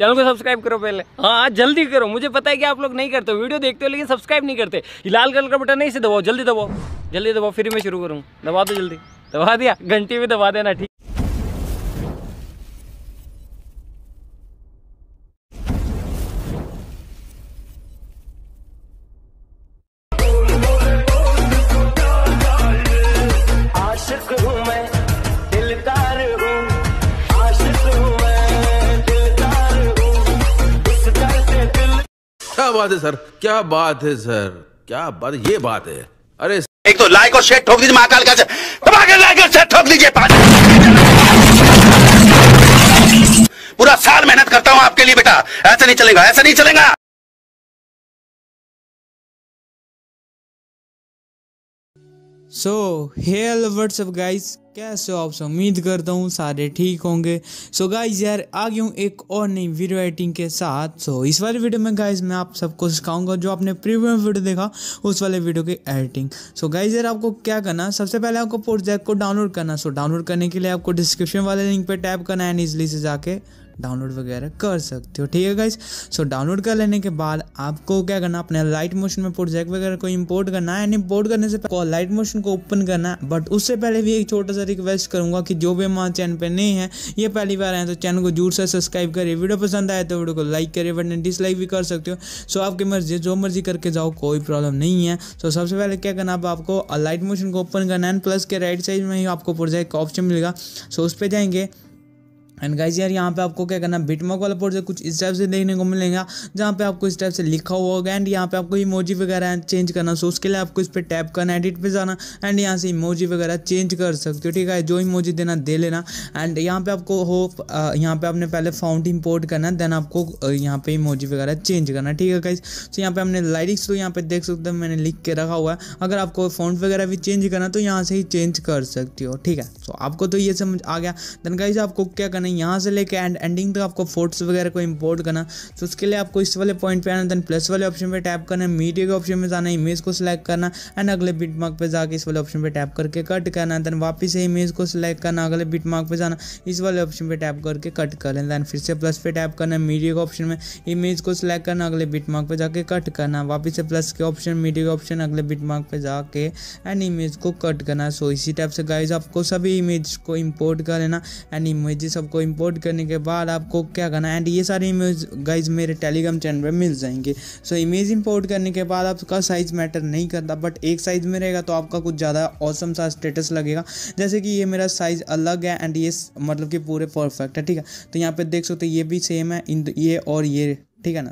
channel को subscribe करो पहले हाँ जल्दी करो मुझे पता है कि आप लोग नहीं करते वीडियो देखते हो लेकिन सब्सक्राइब नहीं करते लाल कलर का बटन नहीं से दबाओ जल्दी दबाओ जल्दी दबाओ फिर मैं शुरू करूँ दबा दो जल्दी दबा दिया घंटी भी दबा देना ठीक क्या बात है सर क्या बात है सर क्या बात ये बात है अरे एक तो लाइक और शेयर ठोक दीजिए महाकाल का धमाके लाइक और शेयर ठोक दीजिए पूरा साल मेहनत करता हूँ आपके लिए बेटा ऐसा नहीं चलेगा ऐसा नहीं चलेगा सो हेल व्हाट्सअप गाइस कैसे हो आप सब उम्मीद करता हूँ सारे ठीक होंगे सो so, गाइस यार आ गया हूँ एक और नई वीडियो एडिटिंग के साथ सो so, इस वाले वीडियो में गाइस मैं आप सबको सिखाऊंगा जो आपने प्रीवियम वीडियो देखा उस वाले वीडियो की एडिटिंग सो so, गाइस यार आपको क्या करना सबसे पहले आपको पोर्ट को डाउनलोड करना सो so, डाउनलोड करने के लिए आपको डिस्क्रिप्शन वाले लिंक पर टैप करना है एंड इजली से जाके डाउनलोड वगैरह कर सकते हो ठीक है गाइज सो डाउनलोड कर लेने के बाद आपको क्या करना अपने लाइट मोशन में प्रोजेक्ट वगैरह को इम्पोर्ट करना है यानी इम्पोर्ट करने से लाइट मोशन को ओपन करना है बट उससे पहले भी एक छोटा सा रिक्वेस्ट करूंगा कि जो भी हमारे चैनल पर नहीं है ये पहली बार आए तो चैनल को जरूर से सब्सक्राइब करें वीडियो पसंद आए तो वीडियो को लाइक करिए बटन डिसलाइक भी कर सकते हो सो आपकी मर्जी जो मर्जी करके जाओ कोई प्रॉब्लम नहीं है सो सबसे पहले क्या करना आपको लाइट मोशन को ओपन करना है प्लस के राइट साइड में ही आपको प्रोजेक्ट का ऑप्शन मिलेगा सो उस पर जाएंगे एंड गाइज यार यहाँ पे आपको क्या करना बिटमॉक वाला पोर्ट कुछ इस टाइप से देखने को मिलेगा जहाँ पे आपको इस टाइप से लिखा हुआ होगा एंड यहाँ पे आपको इमोजी वगैरह चेंज करना सो उसके लिए आपको इस पर टैप करना एडिट पे जाना एंड यहाँ से इमोजी वगैरह चेंज कर सकते हो ठीक है जो इमोजी देना दे लेना एंड यहाँ पे आपको हो यहाँ पे आपने पहले फाउंट इम्पोर्ट करना देन आपको यहाँ पे इमोजी वगैरह चेंज करना ठीक है गाइज तो यहाँ पे हमने लाइरिक्स तो यहाँ पे देख सकते हो मैंने लिख के रखा हुआ है अगर आपको फाउंट वगैरह भी चेंज करना तो यहाँ से ही चेंज कर सकती हो ठीक है तो आपको तो ये समझ आ गया देन गाइज आपको क्या करना करना है यहाँ से लेकर एंड एंडिंग तक आपको फोर्ट्स वगैरह को इंपोर्ट करना तो उसके लिए आपको इस वाले पॉइंट पे आना देन प्लस वाले ऑप्शन पे टैप करना है मीडिया के ऑप्शन में जाना इमेज को सिलेक्ट करना एंड अगले बिट मार्क पर जाकर इस वाले ऑप्शन पर टैप करके कट करना है देन वापस से इमेज को सिलेक्ट करना अगले बिट मार्क पर जाना इस वाले ऑप्शन पर टैप करके कट करना देन फिर से प्लस पे टैप करना मीडिया के ऑप्शन में इमेज को सिलेक्ट करना अगले बिट मार्क पर जाकर कट करना वापस से प्लस के ऑप्शन मीडिया के ऑप्शन अगले बिट मार्क पर जाके एंड इमेज को कट करना सो इसी टाइप से गाइज आपको सभी इमेज को इम्पोर्ट कर लेना एंड इमेज सबको इंपोर्ट करने के बाद आपको क्या करना है एंड ये सारे इमेज गाइज मेरे टेलीग्राम चैनल पर मिल जाएंगे सो so, इमेज इंपोर्ट करने के बाद आपका साइज़ मैटर नहीं करता बट एक साइज़ में रहेगा तो आपका कुछ ज़्यादा औसम सा स्टेटस लगेगा जैसे कि ये मेरा साइज़ अलग है एंड ये मतलब कि पूरे परफेक्ट है ठीक है तो यहाँ पर देख सकते ये भी सेम है इन ये और ये ठीक है ना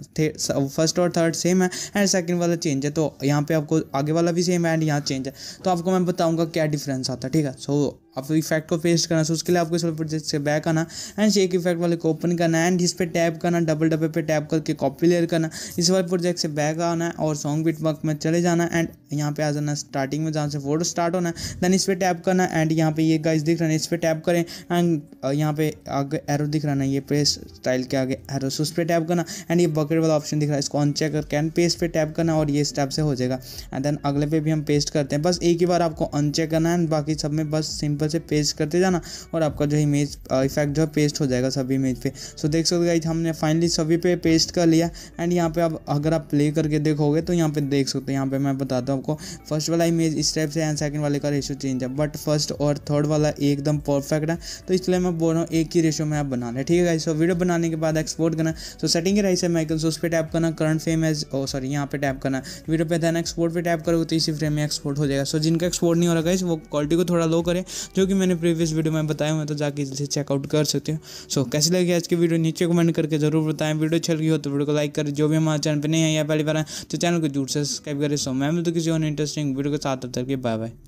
फर्स्ट और थर्ड सेम है एंड सेकंड वाला चेंज है तो यहाँ पे आपको आगे वाला भी सेम है एंड यहाँ चेंज है तो आपको मैं बताऊँगा क्या डिफरेंस आता है ठीक है सो आप तो इफेक्ट को पेस्ट करना है उसके लिए आपको प्रोजेक्ट से बैक आना एंड शेक इफेक्ट वाले को ओपन करना एंड इस पर टैप करना डबल डबल पे टैप करके कॉपी लेयर करना इस वाले प्रोजेक्ट से बैक आना है और सॉन्ग बीट वर्क में चले जाना एंड यहाँ पे आ जाना स्टार्टिंग में जहाँ से फोटो स्टार्ट होना है देन इस पर टैप करना एंड यहाँ पे ये गाइस दिख रहा है इस पर टैप करें एंड यहाँ पे आगे एरो दिख रहा है ये प्रेस स्टाइल के आगे एरो उस पर टैप करना एंड ये बकेट वाला ऑप्शन दिख रहा है इसको ऑन चेक करके एंड पेस्ट पे टैप करना और ये स्टेप से हो जाएगा एंड देन अगले पे भी हम पेस्ट करते हैं बस एक ही बार आपको अनचेक करना है एंड बाकी सब में बस सिंपल तरह से पेस्ट करते जाना और आपका जो इमेज इफेक्ट uh, जो है पेस्ट हो जाएगा सभी इमेज पे सो so, देख सकते गाइज हमने फाइनली सभी पे पेस्ट कर लिया एंड यहाँ पे आप अगर आप प्ले करके देखोगे तो यहाँ पे देख सकते हो यहाँ पे मैं बताता हूँ आपको फर्स्ट वाला इमेज इस टाइप से एंड सेकंड वाले का रेशो चेंज है बट फर्स्ट और थर्ड वाला एकदम परफेक्ट है तो इसलिए मैं बोल रहा हूँ एक ही रेशो में आप बना लें ठीक है सो वीडियो बनाने के बाद एक्सपोर्ट करना सो सेटिंग के है से माइकल सो उस पर टैप करना करंट फ्रेम है सॉरी यहाँ पे टैप करना वीडियो पे देना एक्सपोर्ट पर टैप करोगे तो इसी फ्रेम में एक्सपोर्ट हो जाएगा सो जिनका एक्सपोर्ट नहीं हो रहा है वो क्वालिटी को थोड़ा लो करें जो कि मैंने प्रीवियस वीडियो में बताया हुआ है तो जाके इसे चेकआउट कर सकते हो सो कैसी लगी आज की वीडियो नीचे कमेंट करके जरूर बताएं वीडियो अच्छी लगी हो तो वीडियो को लाइक करें जो भी हमारे चैनल पर नहीं है या पहली बार आए तो चैनल को जरूर सब्सक्राइब करें सो मैं भी तो किसी और इंटरेस्टिंग वीडियो के साथ तब तक के बाय बाय